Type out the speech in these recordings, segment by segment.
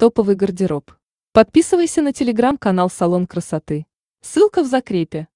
Топовый гардероб. Подписывайся на телеграм-канал «Салон красоты». Ссылка в закрепе.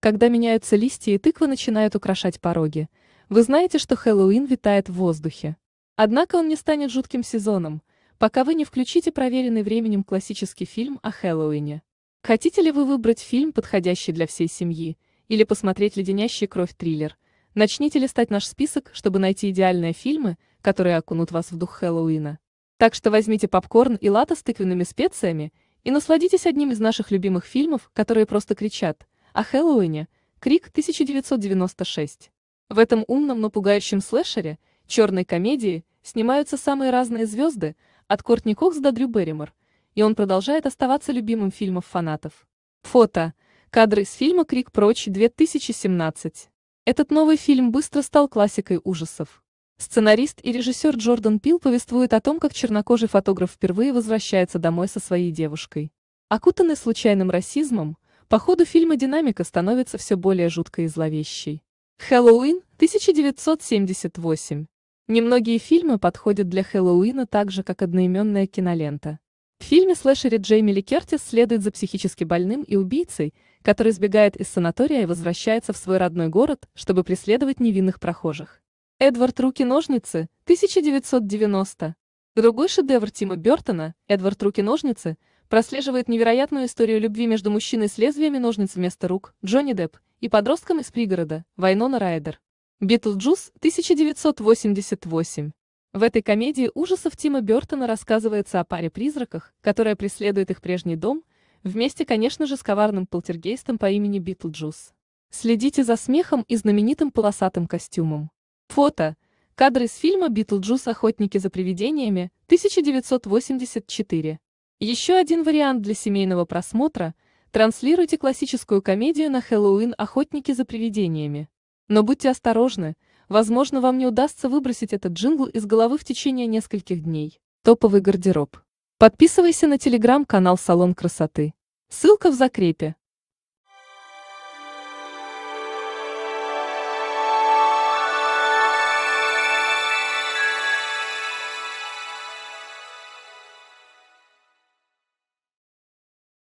Когда меняются листья и тыква начинают украшать пороги, вы знаете, что Хэллоуин витает в воздухе. Однако он не станет жутким сезоном, пока вы не включите проверенный временем классический фильм о Хэллоуине. Хотите ли вы выбрать фильм, подходящий для всей семьи, или посмотреть леденящий кровь триллер? Начните листать наш список, чтобы найти идеальные фильмы, которые окунут вас в дух Хэллоуина. Так что возьмите попкорн и лата с тыквенными специями и насладитесь одним из наших любимых фильмов, которые просто кричат о Хэллоуине, Крик 1996. В этом умном, но пугающем слэшере, черной комедии, снимаются самые разные звезды, от Кортни Кокс до Дрю Берримор, и он продолжает оставаться любимым фильмом фанатов. Фото. Кадры из фильма «Крик прочь» 2017. Этот новый фильм быстро стал классикой ужасов. Сценарист и режиссер Джордан Пил повествует о том, как чернокожий фотограф впервые возвращается домой со своей девушкой. Окутанный случайным расизмом, по ходу фильма динамика становится все более жуткой и зловещей. Хэллоуин, 1978. Немногие фильмы подходят для Хэллоуина так же, как одноименная кинолента. В фильме слэшере Джейми Ли Кертис следует за психически больным и убийцей, который сбегает из санатория и возвращается в свой родной город, чтобы преследовать невинных прохожих. Эдвард «Руки-ножницы» 1990. Другой шедевр Тима Бертона, Эдвард «Руки-ножницы», прослеживает невероятную историю любви между мужчиной с лезвиями ножниц вместо рук, Джонни Депп, и подростком из пригорода, Вайнона Райдер. «Битлджус» 1988. В этой комедии ужасов Тима Бертона рассказывается о паре призраках, которая преследует их прежний дом, вместе, конечно же, с коварным полтергейстом по имени Битлджус. Следите за смехом и знаменитым полосатым костюмом. Фото. Кадры из фильма «Битлджус. Охотники за привидениями» 1984. Еще один вариант для семейного просмотра – транслируйте классическую комедию на Хэллоуин «Охотники за привидениями». Но будьте осторожны, возможно, вам не удастся выбросить этот джингл из головы в течение нескольких дней. Топовый гардероб. Подписывайся на телеграм-канал «Салон красоты». Ссылка в закрепе.